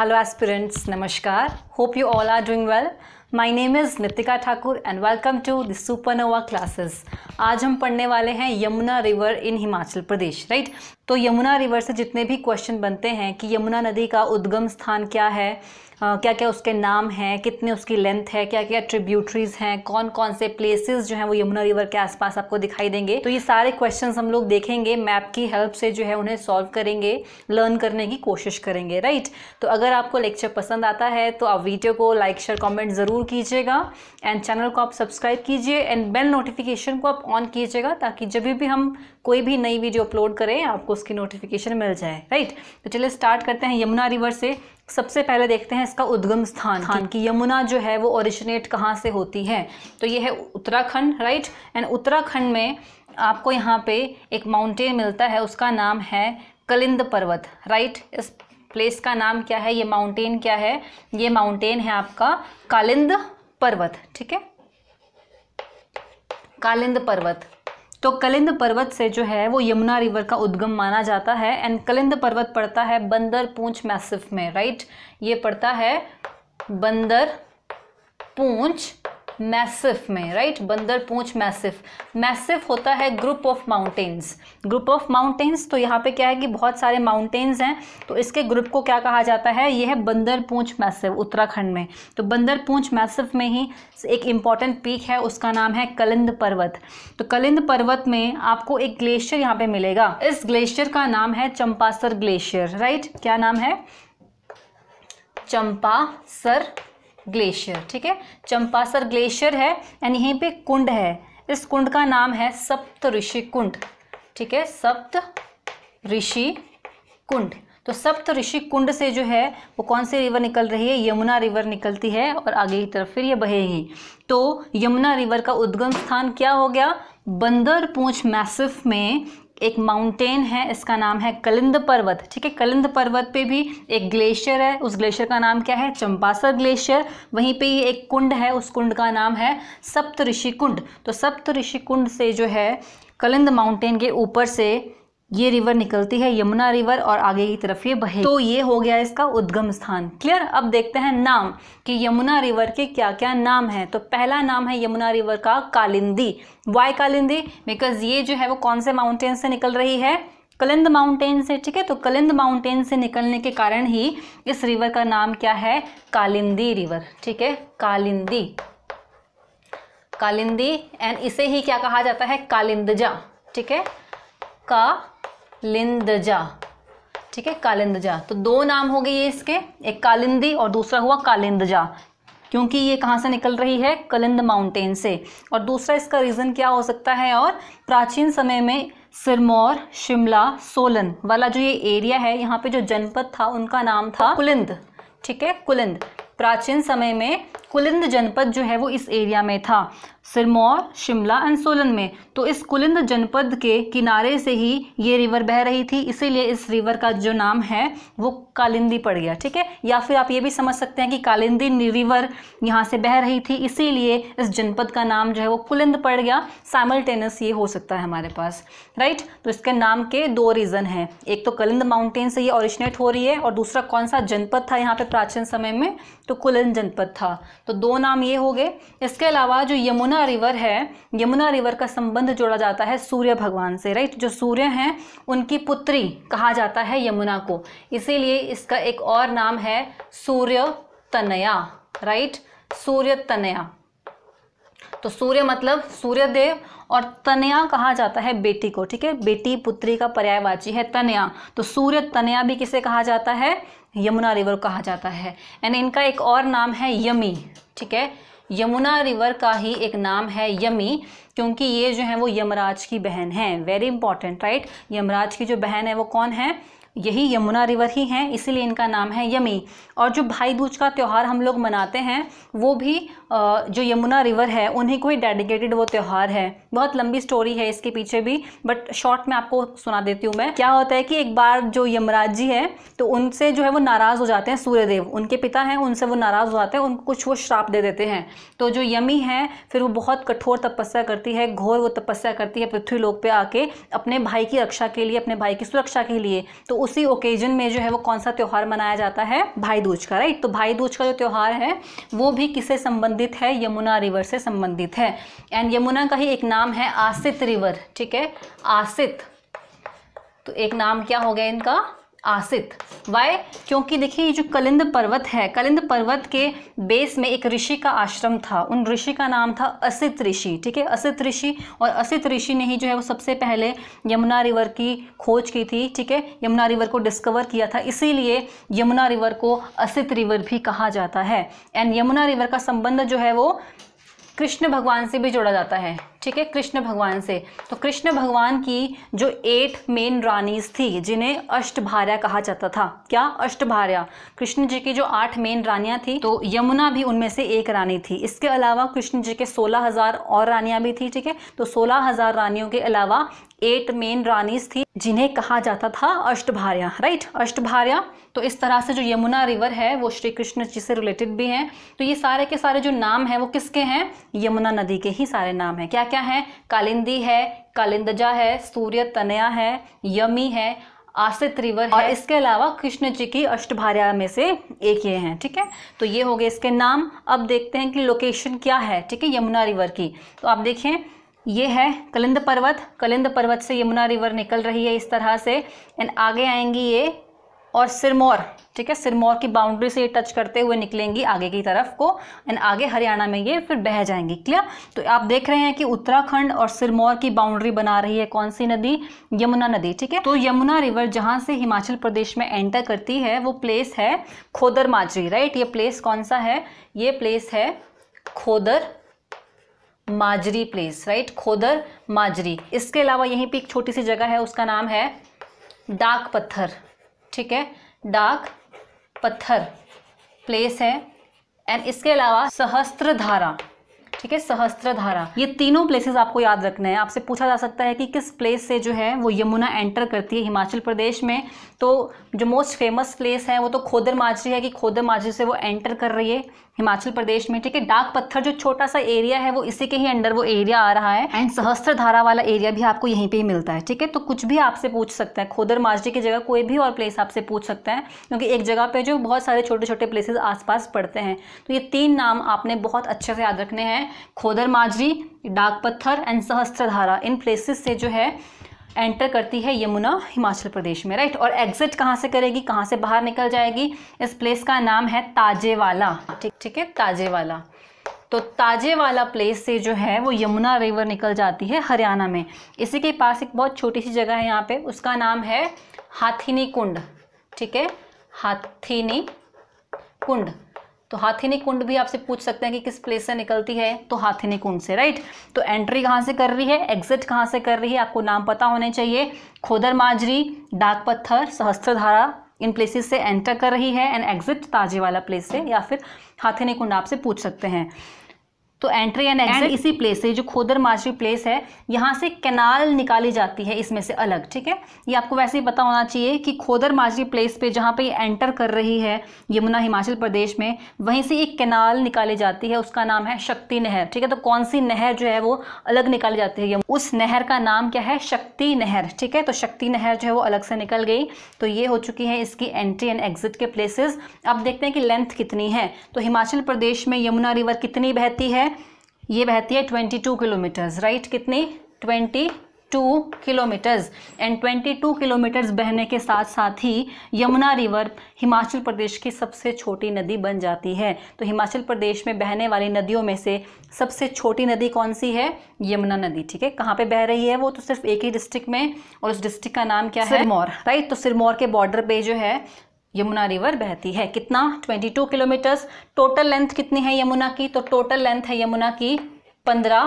hello aspirants नमस्कार hope you all are doing well my name is Nitika Thakur and welcome to the Supernova classes आज हम पढ़ने वाले हैं Yamuna river in Himachal Pradesh right तो यमुना रिवर से जितने भी क्वेश्चन बनते हैं कि यमुना नदी का उद्गम स्थान क्या है Uh, क्या क्या उसके नाम हैं कितने उसकी लेंथ है क्या क्या ट्रिब्यूटरीज हैं कौन कौन से प्लेसेस जो हैं वो यमुना रिवर के आसपास आपको दिखाई देंगे तो ये सारे क्वेश्चंस हम लोग देखेंगे मैप की हेल्प से जो है उन्हें सॉल्व करेंगे लर्न करने की कोशिश करेंगे राइट तो अगर आपको लेक्चर पसंद आता है तो आप वीडियो को लाइक शेयर कॉमेंट ज़रूर जरूर कीजिएगा एंड चैनल को आप सब्सक्राइब कीजिए एंड बेल नोटिफिकेशन को आप ऑन कीजिएगा ताकि जब भी हम कोई भी नई वीडियो अपलोड करें आपको उसकी नोटिफिकेशन मिल जाए राइट तो चलिए स्टार्ट करते हैं यमुना रिवर से सबसे पहले देखते हैं इसका उद्गम स्थान स्थान की यमुना जो है वो ओरिजिनेट कहाँ से होती है तो ये है उत्तराखंड राइट एंड उत्तराखंड में आपको यहाँ पे एक माउंटेन मिलता है उसका नाम है कलिंद पर्वत राइट इस प्लेस का नाम क्या है ये माउंटेन क्या है ये माउंटेन है आपका कालिंद पर्वत ठीक है कालिंद पर्वत तो कलिंद पर्वत से जो है वो यमुना रिवर का उद्गम माना जाता है एंड कलिंद पर्वत पड़ता है बंदर पूंछ मैसिफ में राइट ये पड़ता है बंदर पूंछ मैसिफ में राइट बंदर पूछ मैसिफ मैसिफ होता है group of mountains group of mountains तो यहाँ पे क्या है कि बहुत सारे माउंटेन्स हैं तो इसके ग्रुप को क्या कहा जाता है यह है बंदर पूछ मैसिव उत्तराखंड में तो बंदर पूछ मैसिव में ही एक इम्पॉर्टेंट पीक है उसका नाम है कलिंद पर्वत तो कलिंद पर्वत में आपको एक ग्लेशियर यहाँ पे मिलेगा इस ग्लेशियर का नाम है चंपासर ग्लेशियर राइट क्या नाम है चंपासर ग्लेशियर ठीक है चंपासर ग्लेशियर है एंड यहीं पे कुंड है इस कुंड का नाम है सप्त ऋषि कुंड ठीक है सप्त ऋषि कुंड तो सप्त ऋषि कुंड से जो है वो कौन सी रिवर निकल रही है यमुना रिवर निकलती है और आगे की तरफ फिर ये बहेगी तो यमुना रिवर का उद्गम स्थान क्या हो गया बंदर पूछ मैसिफ में एक माउंटेन है इसका नाम है कलिंद पर्वत ठीक है कलिंद पर्वत पे भी एक ग्लेशियर है उस ग्लेशियर का नाम क्या है चंपासर ग्लेशियर वहीं पे एक कुंड है उस कुंड का नाम है सप्त ऋषि कुंड तो सप्त ऋषि कुंड से जो है कलिंद माउंटेन के ऊपर से ये रिवर निकलती है यमुना रिवर और आगे की तरफ ये बहे तो ये हो गया इसका उद्गम स्थान क्लियर अब देखते हैं नाम कि यमुना रिवर के क्या क्या नाम है तो पहला नाम है यमुना रिवर का कालिंदी वाई कालिंदी बिकॉज ये जो है वो कौन से माउंटेन से निकल रही है कलिंद माउंटेन से ठीक है तो कलिंद माउंटेन से निकलने के कारण ही इस रिवर का नाम क्या है कालिंदी रिवर ठीक है कालिंदी कालिंदी एंड इसे ही क्या कहा जाता है कालिंदजा ठीक है कालिंदजा ठीक है कालिंदजा तो दो नाम हो गए ये इसके एक कालिंदी और दूसरा हुआ कालिंदजा क्योंकि ये कहाँ से निकल रही है कलिंद माउंटेन से और दूसरा इसका रीज़न क्या हो सकता है और प्राचीन समय में सिरमौर शिमला सोलन वाला जो ये एरिया है यहाँ पे जो जनपद था उनका नाम था कुलिंद ठीक है कुलिंद प्राचीन समय में कुलिंद जनपद जो है वो इस एरिया में था सिरमौर शिमला एंड सोलन में तो इस कुलिंद जनपद के किनारे से ही ये रिवर बह रही थी इसीलिए इस रिवर का जो नाम है वो कालिंदी पड़ गया ठीक है या फिर आप ये भी समझ सकते हैं कि कालिंदी रिवर यहाँ से बह रही थी इसीलिए इस जनपद का नाम जो है वो कुलिंद पड़ गया साइमल्टेनस ये हो सकता है हमारे पास राइट तो इसके नाम के दो रीज़न हैं एक तो कलिंद माउंटेन से ये ऑरिजिनेट हो रही है और दूसरा कौन सा जनपद था यहाँ पर प्राचीन समय में तो कुलन जनपद था तो दो नाम ये हो गए इसके अलावा जो यमुना रिवर है यमुना रिवर का संबंध जोड़ा जाता है सूर्य भगवान से राइट जो सूर्य हैं उनकी पुत्री कहा जाता है यमुना को इसीलिए इसका एक और नाम है सूर्य तनया राइट सूर्य तनया तो सूर्य मतलब सूर्यदेव और तनया कहा जाता है बेटी को ठीक है बेटी पुत्री का पर्यायवाची है तनया तो सूर्य तनया भी किसे कहा जाता है यमुना रिवर कहा जाता है एंड इनका एक और नाम है यमी ठीक है यमुना रिवर का ही एक नाम है यमी क्योंकि ये जो है वो यमराज की बहन है वेरी इंपॉर्टेंट राइट यमराज की जो बहन है वो कौन है यही यमुना रिवर ही हैं इसीलिए इनका नाम है यमी और जो भाई दूज का त्यौहार हम लोग मनाते हैं वो भी जो यमुना रिवर है उन्हीं को ही डेडिकेटेड वो त्यौहार है बहुत लंबी स्टोरी है इसके पीछे भी बट शॉर्ट में आपको सुना देती हूँ मैं क्या होता है कि एक बार जो यमराज जी है तो उनसे जो है वो नाराज़ हो जाते हैं सूर्यदेव उनके पिता हैं उनसे वो नाराज़ हो जाते हैं उनको कुछ वो श्राप दे देते हैं तो जो यमी है फिर वो बहुत कठोर तपस्या करती है घोर वो तपस्या करती है पृथ्वी लोक पर आके अपने भाई की रक्षा के लिए अपने भाई की सुरक्षा के लिए तो उसी ओकेजन में जो है वो कौन सा त्यौहार मनाया जाता है भाई दूज का राइट तो भाई दूज का जो त्यौहार है वो भी किससे संबंधित है यमुना रिवर से संबंधित है एंड यमुना का ही एक नाम है आसित रिवर ठीक है आसित तो एक नाम क्या हो गया इनका आसित वाय क्योंकि देखिए ये जो कलिंद पर्वत है कलिंद पर्वत के बेस में एक ऋषि का आश्रम था उन ऋषि का नाम था असित ऋषि ठीक है असित ऋषि और असित ऋषि ने ही जो है वो सबसे पहले यमुना रिवर की खोज की थी ठीक है यमुना रिवर को डिस्कवर किया था इसीलिए यमुना रिवर को असित रिवर भी कहा जाता है एंड यमुना रिवर का संबंध जो है वो कृष्ण भगवान से भी जोड़ा जाता है ठीक है कृष्ण भगवान से तो कृष्ण भगवान की जो एट मेन रानीज थी जिन्हें भार्या कहा जाता था क्या अष्ट भार्या कृष्ण जी की जो आठ मेन रानियां थी तो यमुना भी उनमें से एक रानी थी इसके अलावा कृष्ण जी के सोलह हजार और रानियां भी थी ठीक है तो सोलह हजार रानियों के अलावा एट मेन रानीज थी जिन्हें कहा जाता था अष्टभार्या राइट अष्टभार्या तो इस तरह से जो यमुना रिवर है वो श्री कृष्ण जी से रिलेटेड भी हैं तो ये सारे के सारे जो नाम हैं वो किसके हैं यमुना नदी के ही सारे नाम हैं क्या क्या हैं कालिंदी है कालिंदजा है सूर्य तनया है यमी है आसित रिवर और इसके अलावा कृष्ण जी की अष्टभार्या में से एक ये हैं ठीक है तो ये हो गए इसके नाम अब देखते हैं कि लोकेशन क्या है ठीक है यमुना रिवर की तो आप देखें ये है कलिंद पर्वत कलिंद पर्वत से यमुना रिवर निकल रही है इस तरह से एंड आगे आएंगी ये और सिरमौर ठीक है सिरमौर की बाउंड्री से ये टच करते हुए निकलेंगी आगे की तरफ को एंड आगे हरियाणा में ये फिर बह जाएंगी क्लियर तो आप देख रहे हैं कि उत्तराखंड और सिरमौर की बाउंड्री बना रही है कौन सी नदी यमुना नदी ठीक है तो यमुना रिवर जहाँ से हिमाचल प्रदेश में एंटर करती है वो प्लेस है खोदर माजरी राइट ये प्लेस कौन सा है ये प्लेस है खोदर माजरी प्लेस राइट खोदर माजरी इसके अलावा यहीं पे एक छोटी सी जगह है उसका नाम है डाक पत्थर ठीक है डाक पत्थर प्लेस है एंड इसके अलावा सहस्त्र धारा ठीक है सहस्त्र धारा ये तीनों प्लेसेस आपको याद रखना है आपसे पूछा जा सकता है कि किस प्लेस से जो है वो यमुना एंटर करती है हिमाचल प्रदेश में तो जो मोस्ट फेमस प्लेस है वो तो खोदर माजरी है कि खोदर माजरी से वो एंटर कर रही है हिमाचल प्रदेश में ठीक है डाक पत्थर जो छोटा सा एरिया है वो इसी के ही अंडर वो एरिया आ रहा है एंड सहस्त्र धारा वाला एरिया भी आपको यहीं पे ही मिलता है ठीक है तो कुछ भी आपसे पूछ सकता है खोदर माजरी की जगह कोई भी और प्लेस आपसे पूछ सकता है क्योंकि एक जगह पे जो बहुत सारे छोटे छोटे प्लेसेज आसपास पड़ते हैं तो ये तीन नाम आपने बहुत अच्छे से याद रखने हैं खोदर माजरी डाक पत्थर एंड सहस्त्र धारा इन प्लेसेस से जो है एंटर करती है यमुना हिमाचल प्रदेश में राइट और एग्जिट कहाँ से करेगी कहाँ से बाहर निकल जाएगी इस प्लेस का नाम है ताजेवाला ठीक ठीक है ताजेवाला तो ताजेवाला प्लेस से जो है वो यमुना रिवर निकल जाती है हरियाणा में इसी के पास एक बहुत छोटी सी जगह है यहाँ पे उसका नाम है हाथीनी कुंड ठीक है हाथीनी कुंड तो हाथिनी कुंड भी आपसे पूछ सकते हैं कि किस प्लेस से निकलती है तो हाथिनी कुंड से राइट तो एंट्री कहाँ से कर रही है एग्जिट कहाँ से कर रही है आपको नाम पता होने चाहिए खोदर माजरी डाक पत्थर सहस्त्रधारा इन प्लेसेस से एंटर कर रही है एंड एग्जिट ताजे वाला प्लेस से या फिर हाथिनी कुंड आपसे पूछ सकते हैं तो एंट्री एंड एंड इसी प्लेस से जो खोदर माजरी प्लेस है यहाँ से कैनाल निकाली जाती है इसमें से अलग ठीक है ये आपको वैसे ही पता होना चाहिए कि खोदर माजरी प्लेस पे जहाँ पे ये एंटर कर रही है यमुना हिमाचल प्रदेश में वहीं से एक कैनाल निकाली जाती है उसका नाम है शक्ति नहर ठीक है तो कौन सी नहर जो है वो अलग निकाली जाती है उस नहर का नाम क्या है शक्ति नहर ठीक है तो शक्ति नहर जो है वो अलग से निकल गई तो ये हो चुकी है इसकी एंट्री एंड एग्जिट के प्लेसेस अब देखते हैं कि लेंथ कितनी है तो हिमाचल प्रदेश में यमुना रिवर कितनी बहती है ये बहती है ट्वेंटी टू किलोमीटर्स राइट कितनी twenty two kilometres and twenty two kilometres बहने के साथ साथ ही यमुना रिवर हिमाचल प्रदेश की सबसे छोटी नदी बन जाती है तो हिमाचल प्रदेश में बहने वाली नदियों में से सबसे छोटी नदी कौन सी है यमुना नदी ठीक है कहाँ पे बह रही है वो तो सिर्फ एक ही डिस्ट्रिक्ट में और उस डिस्ट्रिक्ट का नाम क्या है सिरमौर राइट तो सिरमौर के बॉर्डर पे जो है यमुना रिवर बहती है कितना 22 किलोमीटर टोटल लेंथ कितनी है यमुना की तो टोटल लेंथ है यमुना की 15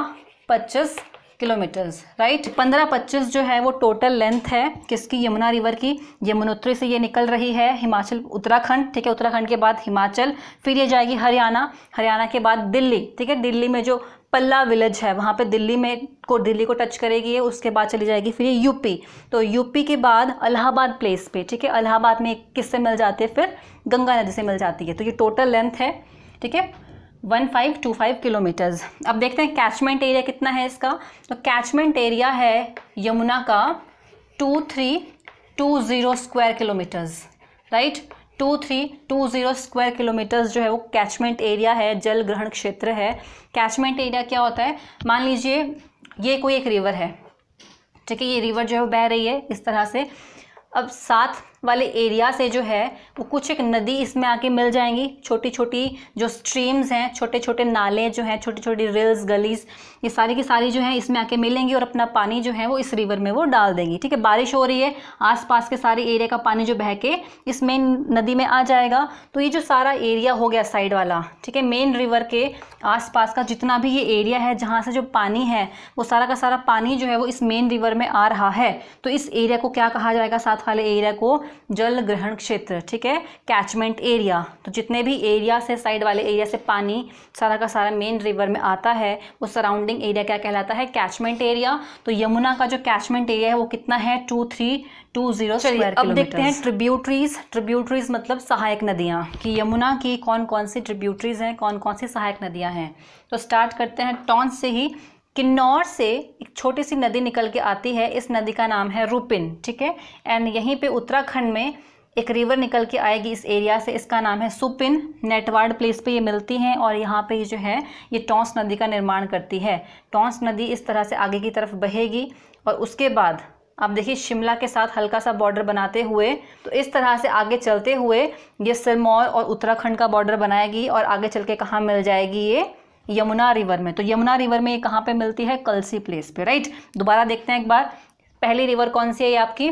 25 किलोमीटर्स राइट 15 25 जो है वो टोटल लेंथ है किसकी यमुना रिवर की यमुनोत्री से ये निकल रही है हिमाचल उत्तराखंड ठीक है उत्तराखंड के बाद हिमाचल फिर ये जाएगी हरियाणा हरियाणा के बाद दिल्ली ठीक है दिल्ली में जो पल्ला विलेज है वहाँ पे दिल्ली में को दिल्ली को टच करेगी उसके बाद चली जाएगी फिर ये यूपी तो यूपी के बाद अलाहाबाद प्लेस पे ठीक है अलाहाबाद में किससे मिल जाती है फिर गंगा नदी से मिल जाती है तो ये टोटल लेंथ है ठीक है one five two five kilometres अब देखते हैं कैचमेंट एरिया कितना है इसका तो कैचमेंट एरिया है यमुना का two three two zero square kilometres right two three two zero square kilometres जो है वो कैचमेंट एरिया है जल ग्रहण क्षेत्र है कैचमेंट एरिया क्या होता है मान लीजिए ये कोई एक रिवर है ठीक है ये रिवर जो है बह रही है इस तरह से अब सात वाले एरिया से जो है वो कुछ एक नदी इसमें आके मिल जाएंगी छोटी छोटी जो स्ट्रीम्स हैं छोटे छोटे नाले जो हैं छोटी छोटी रिल्स गलीज ये सारी की सारी जो है इसमें आके मिलेंगी और अपना पानी जो है वो इस रिवर में वो डाल देंगी ठीक है बारिश हो रही है आसपास के सारे एरिया का पानी जो बह के इस मेन नदी में आ जाएगा तो ये जो सारा एरिया हो गया साइड वाला ठीक है मेन रिवर के आसपास का जितना भी ये एरिया है जहाँ से जो पानी है वो सारा का सारा पानी जो है वो इस मेन रिवर में आ रहा है तो इस एरिया को क्या कहा जाएगा साथ वाले एरिया को जल ग्रहण क्षेत्र ठीक है कैचमेंट एरिया तो जितने भी एरिया से साइड वाले एरिया से पानी सारा का सारा मेन रिवर में आता है वो सराउंडिंग एरिया क्या कहलाता है कैचमेंट एरिया तो यमुना का जो कैचमेंट एरिया है वो कितना है टू थ्री टू जीरो अब देखते हैं ट्रिब्यूटरीज ट्रिब्यूटरीज मतलब सहायक नदियाँ कि यमुना की कौन कौन सी ट्रिब्यूटरीज हैं कौन कौन सी सहायक नदियाँ हैं तो स्टार्ट करते हैं टॉन्स से ही किन्नौर से एक छोटी सी नदी निकल के आती है इस नदी का नाम है रूपिन ठीक है एंड यहीं पे उत्तराखंड में एक रिवर निकल के आएगी इस एरिया से इसका नाम है सुपिन नेटवार्ड प्लेस पे ये मिलती हैं और यहाँ पे ये जो है ये टोंस नदी का निर्माण करती है टोंस नदी इस तरह से आगे की तरफ बहेगी और उसके बाद आप देखिए शिमला के साथ हल्का सा बॉर्डर बनाते हुए तो इस तरह से आगे चलते हुए ये सिरमौर और उत्तराखंड का बॉर्डर बनाएगी और आगे चल के कहाँ मिल जाएगी ये यमुना रिवर में तो यमुना रिवर में ये कहाँ पे मिलती है कलसी प्लेस पे राइट दोबारा देखते हैं एक बार पहली रिवर कौन सी है ये आपकी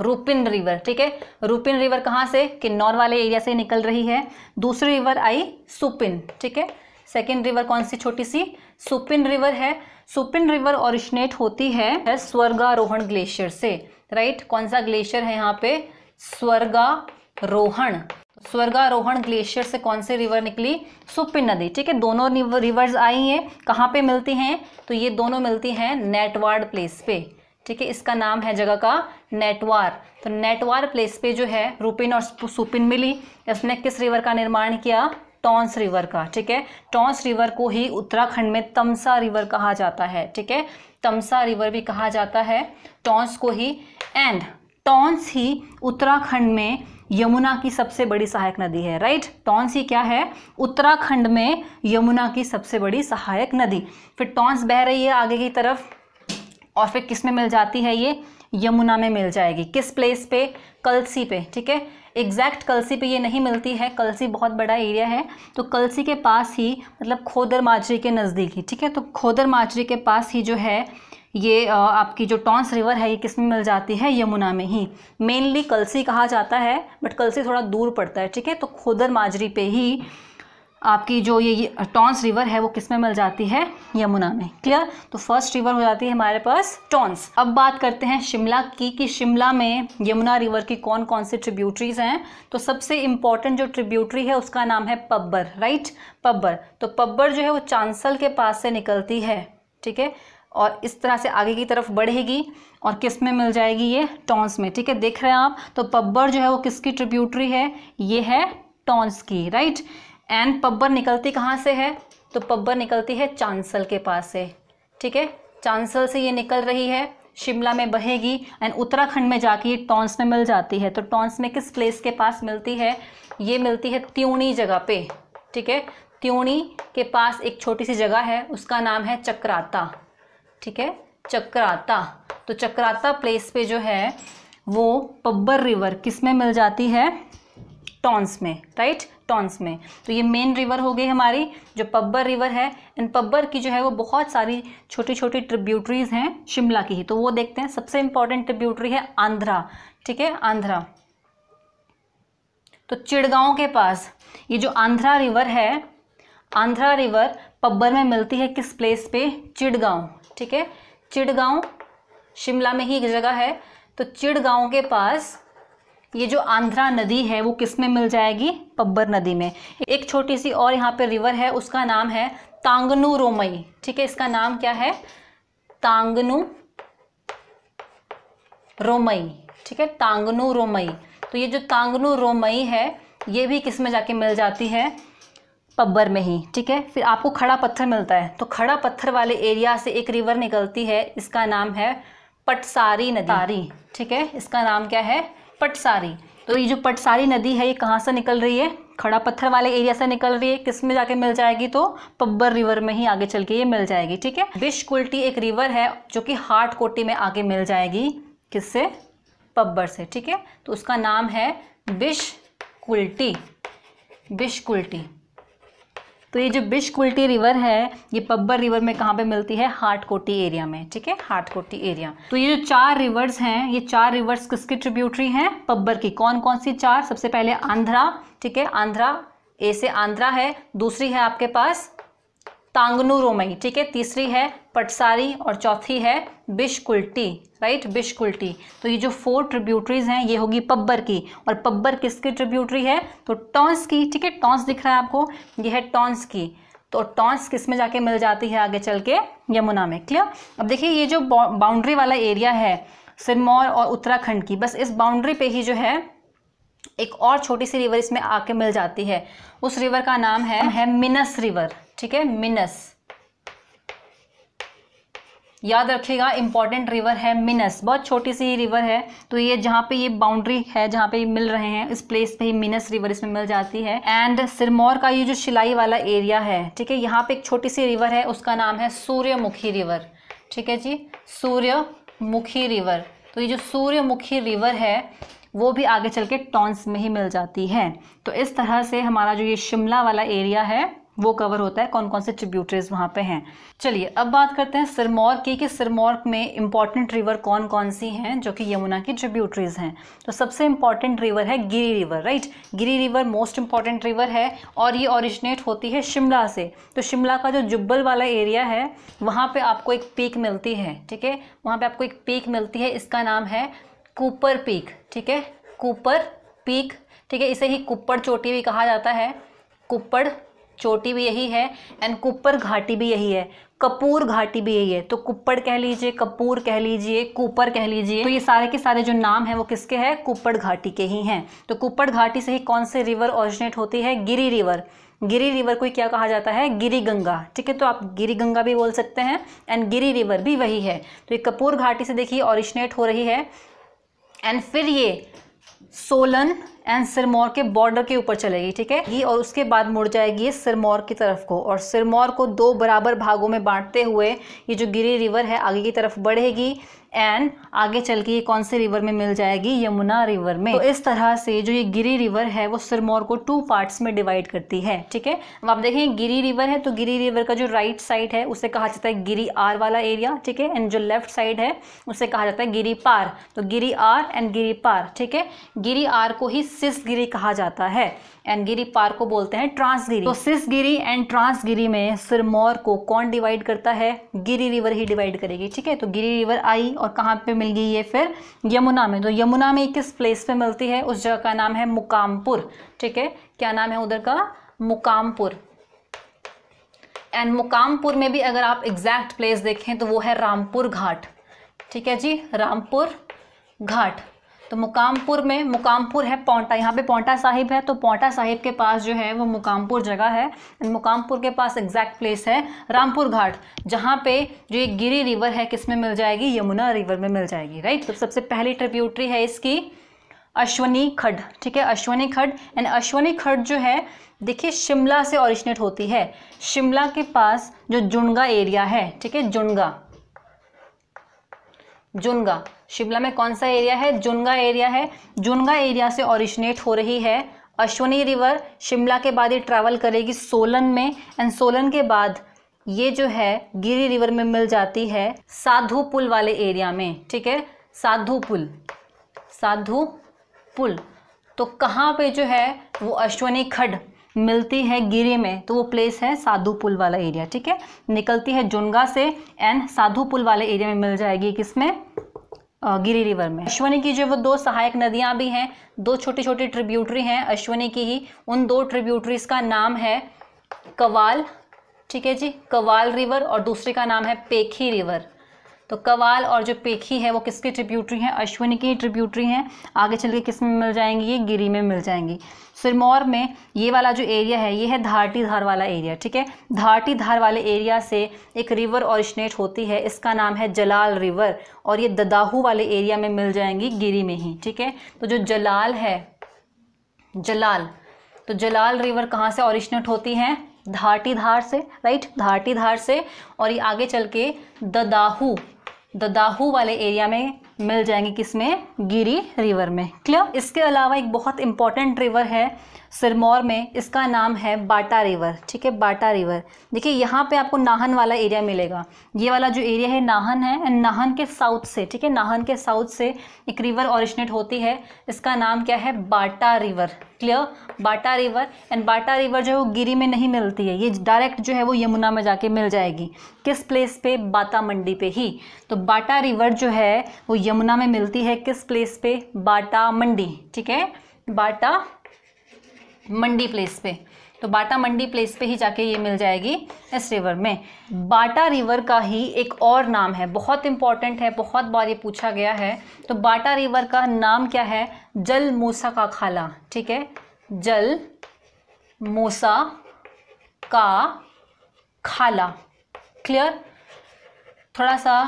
रूपिन रिवर ठीक है रूपिन रिवर कहाँ से किन्नौर वाले एरिया से निकल रही है दूसरी रिवर आई सुपिन ठीक है सेकेंड रिवर कौन सी छोटी सी सुपिन रिवर है सुपिन रिवर ओरिजिनेट होती है स्वर्गारोहण ग्लेशियर से राइट कौन सा ग्लेशियर है यहाँ पे स्वर्गारोहण स्वर्गारोहण ग्लेशियर से कौन सी रिवर निकली सुपिन नदी ठीक है दोनों रिवर्स आई हैं कहाँ पे मिलती हैं तो ये दोनों मिलती हैं नेटवार्ड प्लेस पे ठीक है इसका नाम है जगह का नेटवार तो नेटवार प्लेस पे जो है रूपिन और सुपिन मिली इसने किस रिवर का निर्माण किया टॉन्स रिवर का ठीक है टॉन्स रिवर को ही उत्तराखंड में तमसा रिवर कहा जाता है ठीक है तमसा रिवर भी कहा जाता है टॉन्स को ही एंड टॉन्स ही उत्तराखंड में यमुना की सबसे बड़ी सहायक नदी है राइट टॉन्स ही क्या है उत्तराखंड में यमुना की सबसे बड़ी सहायक नदी फिर टॉन्स बह रही है आगे की तरफ और फिर किस में मिल जाती है ये यमुना में मिल जाएगी किस प्लेस पे कलसी पे ठीक है एग्जैक्ट कलसी पे ये नहीं मिलती है कलसी बहुत बड़ा एरिया है तो कलसी के पास ही मतलब खोदर माजरी के नज़दीक ही ठीक है तो खोदर माजरी के पास ही जो है ये आपकी जो टॉन्स रिवर है ये किस में मिल जाती है यमुना में ही मेनली कलसी कहा जाता है बट कलसी थोड़ा दूर पड़ता है ठीक है तो खोदर माजरी पे ही आपकी जो ये टॉन्स रिवर है वो किस में मिल जाती है यमुना में क्लियर तो फर्स्ट रिवर हो जाती है हमारे पास टॉन्स अब बात करते हैं शिमला की कि शिमला में यमुना रिवर की कौन कौन सी ट्रिब्यूटरीज हैं तो सबसे इम्पॉर्टेंट जो ट्रिब्यूटरी है उसका नाम है पब्बर राइट पब्बर तो पब्बर जो है वो चांसल के पास से निकलती है ठीक है और इस तरह से आगे की तरफ बढ़ेगी और किस में मिल जाएगी ये टॉन्स में ठीक है देख रहे हैं आप तो पब्बर जो है वो किसकी ट्रिब्यूटरी है ये है टॉन्स की राइट एंड पब्बर निकलती कहाँ से है तो पब्बर निकलती है चांसल के पास से ठीक है चांसल से ये निकल रही है शिमला में बहेगी एंड उत्तराखंड में जाके ये टॉन्स में मिल जाती है तो टॉन्स में किस प्लेस के पास मिलती है ये मिलती है त्यूणी जगह पे ठीक है त्यूणी के पास एक छोटी सी जगह है उसका नाम है चक्राता ठीक है चक्राता तो चक्राता प्लेस पे जो है वो पब्बर रिवर किस में मिल जाती है टॉन्स में राइट टॉन्स में तो ये मेन रिवर हो गई हमारी जो पब्बर रिवर है इन पब्बर की जो है वो बहुत सारी छोटी छोटी ट्रिब्यूटरीज हैं शिमला की ही तो वो देखते हैं सबसे इंपॉर्टेंट ट्रिब्यूटरी है आंध्रा ठीक है आंध्रा तो चिड़गांव के पास ये जो आंध्रा रिवर है आंध्रा रिवर पब्बर में मिलती है किस प्लेस पे चिड़गांव ठीक है चिड़गांव शिमला में ही एक जगह है तो चिड़गांव के पास ये जो आंध्रा नदी है वो किस में मिल जाएगी पब्बर नदी में एक छोटी सी और यहाँ पे रिवर है उसका नाम है तांगनू रोमई ठीक है इसका नाम क्या है तांगनू रोमई ठीक है तांगनू रोमई तो ये जो तांगनू रोमई है ये भी किस में जाके मिल जाती है पब्बर में ही ठीक है फिर आपको खड़ा पत्थर मिलता है तो खड़ा पत्थर वाले एरिया से एक रिवर निकलती है इसका नाम है पटसारी नदारी ठीक है इसका नाम क्या है पटसारी तो ये जो पटसारी नदी है ये कहाँ से निकल रही है खड़ा पत्थर वाले एरिया से निकल रही है किस में जाके मिल जाएगी तो पब्बर रिवर में ही आगे चल के ये मिल जाएगी ठीक है बिशकुल्टी एक रिवर है जो कि हाट कोटी में आगे मिल जाएगी किससे पब्बर से ठीक है तो उसका नाम है बिशकुल्टी बिशकुल्टी तो ये जो बिशकुल्टी रिवर है ये पब्बर रिवर में कहाँ पे मिलती है हाटकोटी एरिया में ठीक है हाटकोटी एरिया तो ये जो चार रिवर्स हैं ये चार रिवर्स किसकी ट्रिब्यूटरी हैं पब्बर की कौन कौन सी चार सबसे पहले आंध्रा ठीक है आंध्रा ए से आंध्रा है दूसरी है आपके पास तांगनूरो मई ठीक है तीसरी है पटसारी और चौथी है बिशकुल्टी राइट बिशकुल्टी तो ये जो फोर ट्रिब्यूटरीज हैं ये होगी पब्बर की और पब्बर किसकी ट्रिब्यूटरी है तो टॉन्स की ठीक है टॉन्स दिख रहा है आपको ये है टॉन्स की तो टॉन्स किस में जाके मिल जाती है आगे चल के यमुना में क्लियर अब देखिए ये जो बाउंड्री वाला एरिया है सिरमौर और उत्तराखंड की बस इस बाउंड्री पे ही जो है एक और छोटी सी रिवर इसमें आके मिल जाती है उस रिवर का नाम है है मिनस रिवर ठीक है मिनस याद रखिएगा इंपॉर्टेंट रिवर है मिनस बहुत छोटी सी रिवर है तो ये जहां पे ये बाउंड्री है जहां पे मिल रहे हैं इस प्लेस पे ही मिनस रिवर इसमें मिल जाती है एंड सिरमौर का ये जो शिलाई वाला एरिया है ठीक है यहाँ पे एक छोटी सी रिवर है उसका नाम है सूर्यमुखी रिवर ठीक है जी सूर्यमुखी रिवर तो ये जो सूर्यमुखी रिवर है वो भी आगे चल के टॉन्स में ही मिल जाती है तो इस तरह से हमारा जो ये शिमला वाला एरिया है वो कवर होता है कौन कौन से ट्रिब्यूटरीज वहाँ पे हैं चलिए अब बात करते हैं सिरमौर की कि सिरमौर में इंपॉर्टेंट रिवर कौन कौन सी हैं जो कि यमुना की ट्रिब्यूटरीज हैं तो सबसे इंपॉर्टेंट रिवर है Giri river right Giri river most important river है और ये ओरिजिनेट होती है शिमला से तो शिमला का जो जुब्बल वाला एरिया है वहाँ पर आपको एक पीक मिलती है ठीक है वहाँ पर आपको एक पीक मिलती है इसका नाम है कूपर पीक ठीक है कूपर पीक ठीक है इसे ही कुप्पड़ चोटी भी कहा जाता है कुप्पड़ चोटी भी यही है एंड कुपर घाटी भी यही है कपूर घाटी भी यही है तो कुप्पड़ कह लीजिए कपूर कह लीजिए कुपर कह लीजिए तो ये सारे के सारे जो नाम है वो किसके हैं कुप्पड़ घाटी के ही हैं तो कुप्पड़ घाटी से ही कौन से रिवर ऑरिजिनेट होती है गिरी रिवर गिरी रिवर को क्या कहा जाता है गिरी गंगा ठीक है तो आप गिरी गंगा भी बोल सकते हैं एंड गिरी रिवर भी वही है तो ये कपूर घाटी से देखिए ऑरिजिनेट हो रही है एंड फिर ये सोलन एंड सिरमौर के बॉर्डर के ऊपर चलेगी ठीक है ये और उसके बाद मुड़ जाएगी ये सिरमौर की तरफ को और सिरमौर को दो बराबर भागों में बांटते हुए ये जो गिरी रिवर है आगे की तरफ बढ़ेगी एंड आगे चल के ये कौन से रिवर में मिल जाएगी यमुना रिवर में तो इस तरह से जो ये गिरी रिवर है वो सिरमौर को टू पार्ट्स में डिवाइड करती है ठीक है अब आप देखें गिरी रिवर है तो गिरी रिवर का जो राइट साइड है उसे कहा जाता है गिरी आर वाला एरिया ठीक है एंड जो लेफ्ट साइड है उसे कहा जाता है गिरी पार तो गिरी आर एंड गिरी पार ठीक है गिरी आर को ही सिसगिरी कहा जाता है एंड गिरी पार को बोलते हैं ट्रांसगिरी तो सिसगिरी एंड ट्रांसगिरी में सिरमौर को कौन डिवाइड करता है गिरी रिवर ही डिवाइड करेगी ठीक है तो गिरी रिवर आई और कहाँ पे मिल गई ये फिर यमुना में तो यमुना में किस प्लेस पे मिलती है उस जगह का नाम है मुकामपुर ठीक है क्या नाम है उधर का मुकामपुर एंड मुकामपुर में भी अगर आप एग्जैक्ट प्लेस देखें तो वो है रामपुर घाट ठीक है जी रामपुर घाट तो मुकामपुर में मुकामपुर है पौंटा यहाँ पे पौंटा साहिब है तो पौंटा साहिब के पास जो है वो मुकामपुर जगह है मुकामपुर के पास एग्जैक्ट प्लेस है रामपुर घाट जहाँ पे जो ये गिरी रिवर है किस में मिल जाएगी यमुना रिवर में मिल जाएगी राइट तो सबसे पहली ट्रिब्यूटरी है इसकी अश्वनी खड ठीक है अश्वनी खड एंड अश्वनी खड जो है देखिए शिमला से ऑरिजिनेट होती है शिमला के पास जो जुनगा एरिया है ठीक है जुनगा जुनगा शिमला में कौन सा एरिया है जुनगा एरिया है जुनगा एरिया से ओरिजिनेट हो रही है अश्वनी रिवर शिमला के बाद ये ट्रैवल करेगी सोलन में एंड सोलन के बाद ये जो है गिरी रिवर में मिल जाती है साधु पुल वाले एरिया में ठीक है साधु पुल साधु पुल तो कहाँ पे जो है वो अश्वनी खड मिलती है गिरी में तो वो प्लेस है साधु पुल वाला एरिया ठीक है निकलती है जुनगा से एंड साधु पुल वाले एरिया में मिल जाएगी किसमें गिरी रिवर में अश्वनी की जो वो दो सहायक नदियां भी हैं दो छोटी छोटी ट्रिब्यूटरी हैं अश्वनी की ही उन दो ट्रिब्यूटरीज का नाम है कवाल ठीक है जी कवाल रिवर और दूसरे का नाम है पेखी रिवर तो कवाल और जो पेखी है वो किसकी ट्रिब्यूटरी हैं अश्विनी की ट्रिब्यूटरी हैं आगे चल के किस में मिल जाएंगी ये गिरी में मिल जाएंगी सिरमौर में ये वाला जो एरिया है ये है धारटी धार वाला एरिया ठीक है धारटी धार वाले एरिया से एक रिवर ऑरिजिनेट होती है इसका नाम है जलाल रिवर और ये ददाहू वाले एरिया में मिल जाएंगी गिरी में ही ठीक है तो जो जलाल है जलाल तो जलाल रिवर कहाँ से ऑरिजिनेट होती है धारटी धार से राइट धारटी धार से और ये आगे चल के ददाहू ददाहू वाले एरिया में मिल जाएंगे किसमें गिरी रिवर में क्लियर इसके अलावा एक बहुत इंपॉर्टेंट रिवर है सिरमौर में इसका नाम है बाटा रिवर ठीक है बाटा रिवर देखिए यहाँ पे आपको नाहन वाला एरिया मिलेगा ये वाला जो एरिया है नाहन है एंड नाहन के साउथ से ठीक है नाहन के साउथ से एक रिवर ऑरिजिनेट होती है इसका नाम क्या है Bata river clear Bata river and Bata river जो है वो गिरी में नहीं मिलती है ये डायरेक्ट जो है वो यमुना में जाके मिल जाएगी किस प्लेस पे बाटा मंडी पे ही तो बाटा रिवर जो है वो यमुना में मिलती है किस प्लेस पे बाटा मंडी ठीक है बाटा मंडी प्लेस पे तो बाटा मंडी प्लेस पे ही जाके ये मिल जाएगी इस रिवर में बाटा रिवर का ही एक और नाम है बहुत इंपॉर्टेंट है बहुत बार ये पूछा गया है तो बाटा रिवर का नाम क्या है जल मूसा का खाला ठीक है जल मूसा का खाला क्लियर थोड़ा सा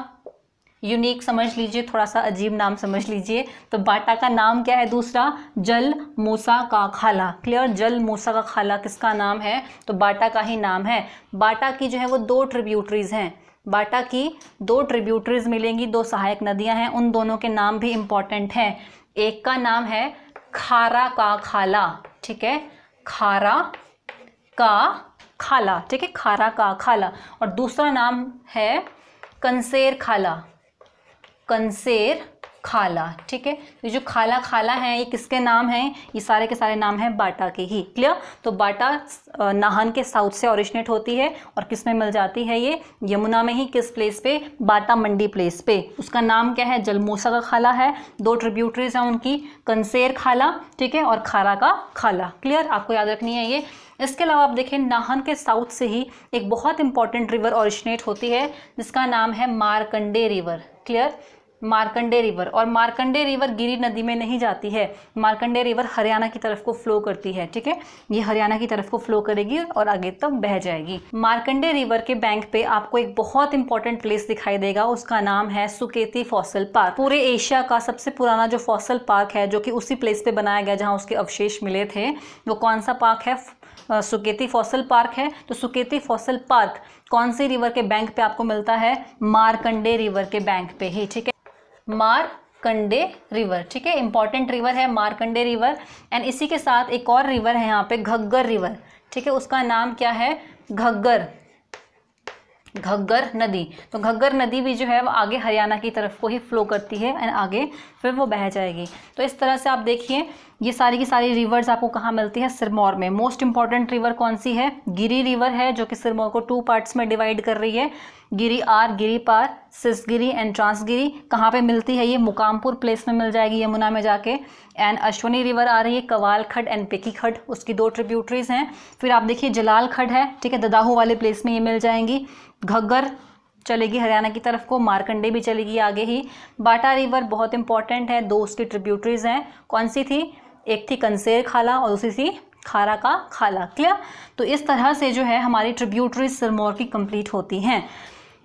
यूनिक समझ लीजिए थोड़ा सा अजीब नाम समझ लीजिए तो बाटा का नाम क्या है दूसरा जल मूसा का खाला क्लियर जल मूसा का खाला किसका नाम है तो बाटा का ही नाम है बाटा की जो है वो दो ट्रिब्यूटरीज़ हैं बाटा की दो ट्रिब्यूटरीज़ मिलेंगी दो सहायक नदियां हैं उन दोनों के नाम भी इम्पॉर्टेंट हैं एक का नाम है खारा का खाला ठीक है खारा का खाला ठीक है खारा का खाला और दूसरा नाम है कंसेर खाला कंसेर खाला ठीक है ये जो खाला खाला है ये किसके नाम है ये सारे के सारे नाम हैं बाटा के ही क्लियर तो बाटा नाहन के साउथ से ओरिजिनेट होती है और किस में मिल जाती है ये यमुना में ही किस प्लेस पे बाटा मंडी प्लेस पे उसका नाम क्या है जलमोसा का खाला है दो ट्रिब्यूटरीज हैं उनकी कंसेर खाला ठीक है और खारा का खाला क्लियर आपको याद रखनी है ये इसके अलावा आप देखें नाहन के साउथ से ही एक बहुत इंपॉर्टेंट रिवर ओरिजिनेट होती है जिसका नाम है Markanda river clear Markanda river और मार्कंडे रिवर गिरी नदी में नहीं जाती है मार्कंडे रिवर हरियाणा की तरफ को फ्लो करती है ठीक है ये हरियाणा की तरफ को फ्लो करेगी और आगे तक बह जाएगी मार्कंडे रिवर के बैंक पे आपको एक बहुत इंपॉर्टेंट प्लेस दिखाई देगा उसका नाम है सुकेती फॉसल पार्क पूरे एशिया का सबसे पुराना जो फॉसल पार्क है जो कि उसी प्लेस पे बनाया गया जहाँ उसके अवशेष मिले थे वो कौन सा पार्क है सुकेती फॉसल पार्क है तो सुकेती फॉसल पार्क कौन से रिवर के बैंक पे आपको मिलता है मारकंडे रिवर के बैंक पे ही ठीक है मारकंडे रिवर ठीक है इंपॉर्टेंट रिवर है मारकंडे रिवर एंड इसी के साथ एक और रिवर है यहाँ पे घग्गर रिवर ठीक है उसका नाम क्या है घग्गर घग्गर नदी तो घग्गर नदी भी जो है वो आगे हरियाणा की तरफ को ही फ्लो करती है एंड आगे फिर वो बह जाएगी तो इस तरह से आप देखिए ये सारी की सारी रिवर्स आपको कहाँ मिलती है सिरमौर में मोस्ट इंपॉर्टेंट रिवर कौन सी है गिरी रिवर है जो कि सिरमौर को टू पार्ट्स में डिवाइड कर रही है गिरी आर गिरी पार सिसगिरी एंड ट्रांसगिरी कहाँ पे मिलती है ये मुकामपुर प्लेस में मिल जाएगी यमुना में जाके एंड अश्वनी रिवर आ रही है कवाल खड एंड पिकी खड उसकी दो ट्रिब्यूटरीज हैं फिर आप देखिए जलाल खड है ठीक है ददाहू वाले प्लेस में ये मिल जाएंगी घग्गर चलेगी हरियाणा की तरफ को मारकंडे भी चलेगी आगे ही बाटा रिवर बहुत इंपॉर्टेंट है दो उसकी ट्रिब्यूटरीज हैं कौन सी थी एक थी कंसेर खाला और दूसरी थी खारा का खाला क्लियर तो इस तरह से जो है हमारी ट्रिब्यूटरीज सिरमौर की कंप्लीट होती हैं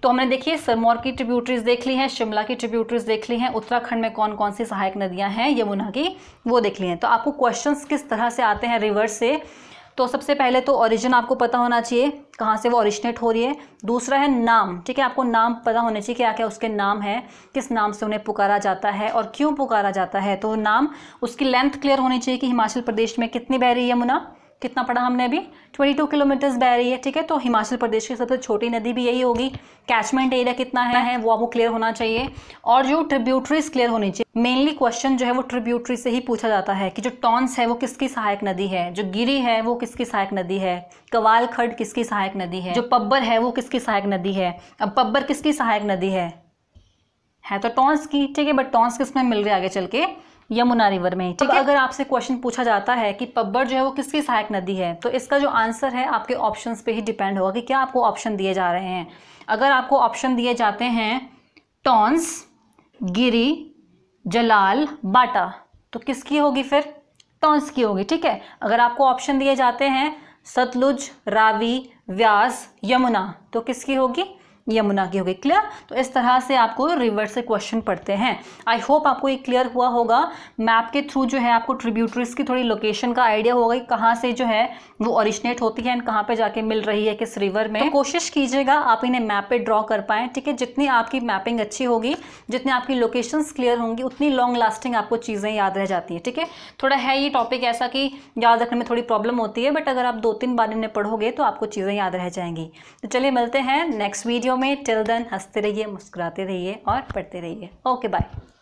तो हमने देखिए सिरमौर की ट्रिब्यूटरीज देख ली हैं शिमला की ट्रिब्यूटरीज देख ली हैं उत्तराखंड में कौन कौन सी सहायक नदियां हैं यमुना की वो देख ली हैं तो आपको क्वेश्चंस किस तरह से आते हैं रिवर्स से तो सबसे पहले तो ओरिजिन आपको पता होना चाहिए कहाँ से वो ओरिजिनेट हो रही है दूसरा है नाम ठीक है आपको नाम पता होना चाहिए क्या क्या उसके नाम है किस नाम से उन्हें पुकारा जाता है और क्यों पुकारा जाता है तो नाम उसकी लेंथ क्लियर होनी चाहिए कि हिमाचल प्रदेश में कितनी बह रही है यमुना कितना पढ़ा हमने अभी 22 किलोमीटर्स बह रही है ठीक है तो हिमाचल प्रदेश की सबसे छोटी नदी भी यही होगी कैचमेंट एरिया कितना है है वो आपको क्लियर होना चाहिए और जो ट्रिब्यूटरीज क्लियर होनी चाहिए मेनली क्वेश्चन जो है वो ट्रिब्यूटरी से ही पूछा जाता है कि जो टॉन्स है वो किसकी सहायक नदी है जो गिरी है वो किसकी सहायक नदी है कवाल खड किसकी सहायक नदी है जो पब्बर है वो किसकी सहायक नदी है अब पब्बर किसकी सहायक नदी है है तो टॉन्स की ठीक है बट टॉन्स किसमें मिल रही है आगे चल के यमुना रिवर में ठीक है अगर आपसे क्वेश्चन पूछा जाता है कि पब्बर जो है वो किसकी सहायक नदी है तो इसका जो आंसर है आपके ऑप्शंस पे ही डिपेंड होगा कि क्या आपको ऑप्शन दिए जा रहे हैं अगर आपको ऑप्शन दिए जाते हैं टॉन्स गिरी जलाल बाटा तो किसकी होगी फिर टॉन्स की होगी ठीक है अगर आपको ऑप्शन दिए जाते हैं सतलुज रावी व्यास यमुना तो किसकी होगी यमुना की होगी क्लियर तो इस तरह से आपको रिवर्स से क्वेश्चन पढ़ते हैं आई होप आपको ये क्लियर हुआ होगा मैप के थ्रू जो है आपको ट्रिब्यूटरीज की थोड़ी लोकेशन का आइडिया होगा कि कहाँ से जो है वो ओरिजिनेट होती है एंड कहाँ पर जाके मिल रही है किस रिवर में तो कोशिश कीजिएगा आप इन्हें मैप पर ड्रॉ कर पाएँ ठीक है जितनी आपकी मैपिंग अच्छी होगी जितनी आपकी लोकेशन क्लियर होंगी उतनी लॉन्ग लास्टिंग आपको चीज़ें याद रह जाती हैं ठीक है थोड़ा है ये टॉपिक ऐसा कि याद रखने में थोड़ी प्रॉब्लम होती है बट अगर आप दो तीन बार इन्हें पढ़ोगे तो आपको चीज़ें याद रह जाएंगी तो चलिए मिलते हैं नेक्स्ट वीडियो वीडियो में टिल देन हंसते रहिए मुस्कुराते रहिए और पढ़ते रहिए ओके बाय